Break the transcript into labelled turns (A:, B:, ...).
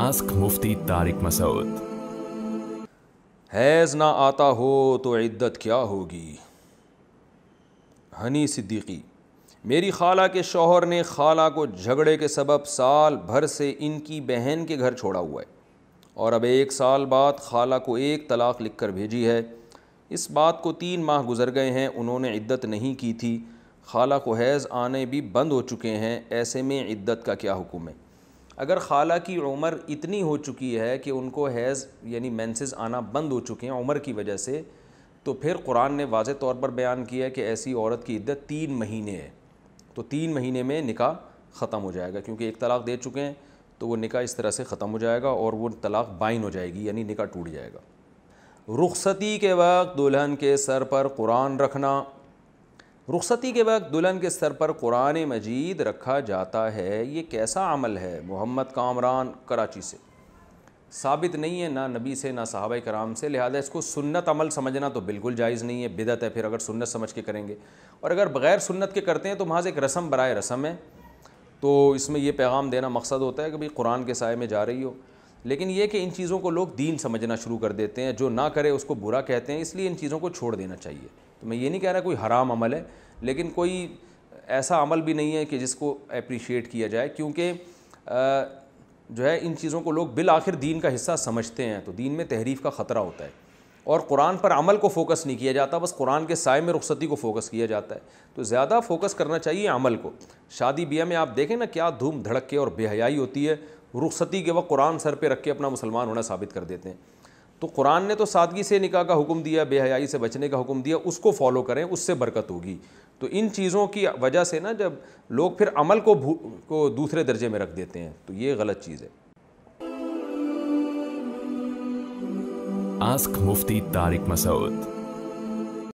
A: ask Mufti Tariq Masood हैज़ ना आता हो तो इद्दत क्या होगी हनी सिद्दीकी मेरी खाला के शोहर ने खाला को झगड़े के सबब साल भर से इनकी बहन के घर छोड़ा हुआ है और अब एक साल बाद खाला को एक तलाक लिख कर भेजी है इस बात को तीन माह गुजर गए हैं उन्होंने इद्दत नहीं की थी खाला को हैज़ आने भी बंद हो चुके हैं ऐसे में इद्दत का क्या हुक्म है अगर खाला की उम्र इतनी हो चुकी है कि उनको हैज़ यानी मैंसेज आना बंद हो चुके हैं उम्र की वजह से तो फिर कुरान ने वाज तौर पर बयान किया है कि ऐसी औरत की इद्दत तीन महीने है तो तीन महीने में निकाह ख़त्म हो जाएगा क्योंकि एक तलाक़ दे चुके हैं तो वो निकाह इस तरह से ख़त्म हो जाएगा और वो तलाक़ बाइन हो जाएगी यानी निकाह टूट जाएगा रुखसती के वक्त दुल्हन के सर पर कुरान रखना रुखसती के वक्त दुल्हन के सर पर कुरान मजीद रखा जाता है ये कैसा अमल है मोहम्मद कामरान कराची से साबित नहीं है ना नबी से ना सहाबा कराम से लिहाजा इसको सुन्नत अमल समझना तो बिल्कुल जायज़ नहीं है बिदत है फिर अगर सुन्नत समझ के करेंगे और अगर बग़ैर सुन्नत के करते हैं तो वहाँ से एक रस्म बरए रस्म है तो इसमें यह पैगाम देना मकसद होता है कि भाई कुरान के साय में जा रही हो लेकिन ये कि इन चीज़ों को लोग दीन समझना शुरू कर देते हैं जो ना करे उसको बुरा कहते हैं इसलिए इन चीज़ों को छोड़ देना चाहिए तो मैं ये नहीं कह रहा कोई हराम अमल है लेकिन कोई ऐसा अमल भी नहीं है कि जिसको अप्रिशिएट किया जाए क्योंकि जो है इन चीज़ों को लोग बिल आखिर दीन का हिस्सा समझते हैं तो दीन में तहरीफ का ख़तरा होता है और कुरान पर अमल को फ़ोकस नहीं किया जाता बस कुरान के साय में रुखसती को फ़ोकस किया जाता है तो ज़्यादा फ़ोकस करना चाहिए अमल को शादी ब्याह में आप देखें ना क्या धूम धड़क के और बेहयाई होती है रुखसती के वक्त कुरान सर पर रख के अपना मुसलमान होना साबित कर देते हैं तो कुरान ने तो सादगी से निकाह का हुक्म दिया बेहयाई से बचने का हुक्म दिया उसको फॉलो करें उससे बरकत होगी तो इन चीज़ों की वजह से ना जब लोग फिर अमल को भू को दूसरे दर्जे में रख देते हैं तो ये गलत चीज़ है आस्क मुफ्ती तारिक मसूद